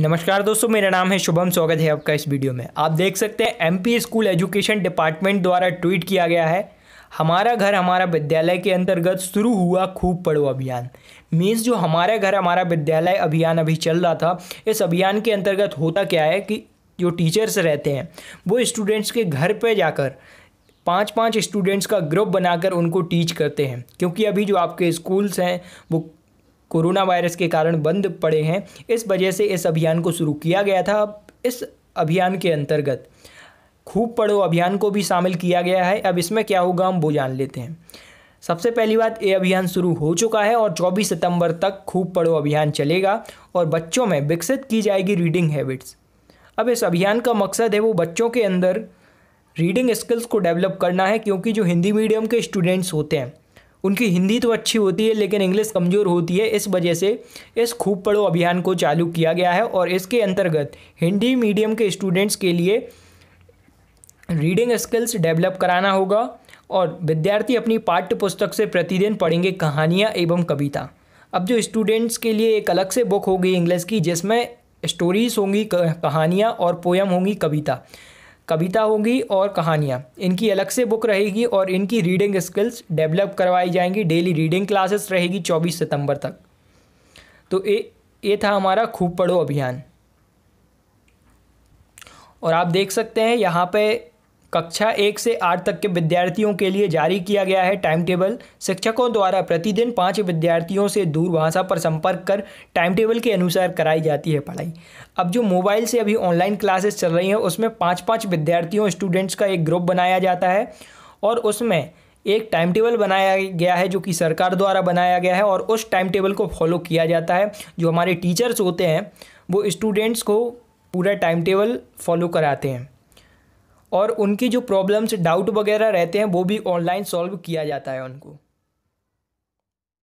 नमस्कार दोस्तों मेरा नाम है शुभम स्वागत है आपका इस वीडियो में आप देख सकते हैं एमपी स्कूल एजुकेशन डिपार्टमेंट द्वारा ट्वीट किया गया है हमारा घर हमारा विद्यालय के अंतर्गत शुरू हुआ खूब पढ़ो अभियान मीन्स जो हमारा घर हमारा विद्यालय अभियान अभी चल रहा था इस अभियान के अंतर्गत होता क्या है कि जो टीचर्स रहते हैं वो स्टूडेंट्स के घर पर जाकर पाँच पाँच स्टूडेंट्स का ग्रुप बनाकर उनको टीच करते हैं क्योंकि अभी जो आपके स्कूल्स हैं वो कोरोना वायरस के कारण बंद पड़े हैं इस वजह से इस अभियान को शुरू किया गया था इस अभियान के अंतर्गत खूब पढ़ो अभियान को भी शामिल किया गया है अब इसमें क्या होगा हम वो जान लेते हैं सबसे पहली बात ये अभियान शुरू हो चुका है और 24 सितंबर तक खूब पढ़ो अभियान चलेगा और बच्चों में विकसित की जाएगी रीडिंग हैबिट्स अब इस अभियान का मकसद है वो बच्चों के अंदर रीडिंग स्किल्स को डेवलप करना है क्योंकि जो हिंदी मीडियम के स्टूडेंट्स होते हैं उनकी हिंदी तो अच्छी होती है लेकिन इंग्लिश कमज़ोर होती है इस वजह से इस खूब पढ़ो अभियान को चालू किया गया है और इसके अंतर्गत हिंदी मीडियम के स्टूडेंट्स के लिए रीडिंग स्किल्स डेवलप कराना होगा और विद्यार्थी अपनी पाठ्य पुस्तक से प्रतिदिन पढ़ेंगे कहानियाँ एवं कविता अब जो स्टूडेंट्स के लिए एक अलग से बुक होगी इंग्लिश की जिसमें स्टोरीज होंगी कहानियाँ और पोयम होंगी कविता कविता होंगी और कहानियाँ इनकी अलग से बुक रहेगी और इनकी रीडिंग स्किल्स डेवलप करवाई जाएंगी डेली रीडिंग क्लासेस रहेगी 24 सितंबर तक तो ये ये था हमारा खूब पढ़ो अभियान और आप देख सकते हैं यहाँ पे कक्षा एक से आठ तक के विद्यार्थियों के लिए जारी किया गया है टाइम टेबल शिक्षकों द्वारा प्रतिदिन पाँच विद्यार्थियों से दूर भाषा पर संपर्क कर टाइम टेबल के अनुसार कराई जाती है पढ़ाई अब जो मोबाइल से अभी ऑनलाइन क्लासेस चल रही हैं उसमें पाँच पाँच विद्यार्थियों स्टूडेंट्स का एक ग्रुप बनाया जाता है और उसमें एक टाइम टेबल बनाया गया है जो कि सरकार द्वारा बनाया गया है और उस टाइम टेबल को फॉलो किया जाता है जो हमारे टीचर्स होते हैं वो स्टूडेंट्स को पूरा टाइम टेबल फॉलो कराते हैं और उनकी जो प्रॉब्लम्स डाउट वगैरह रहते हैं वो भी ऑनलाइन सॉल्व किया जाता है उनको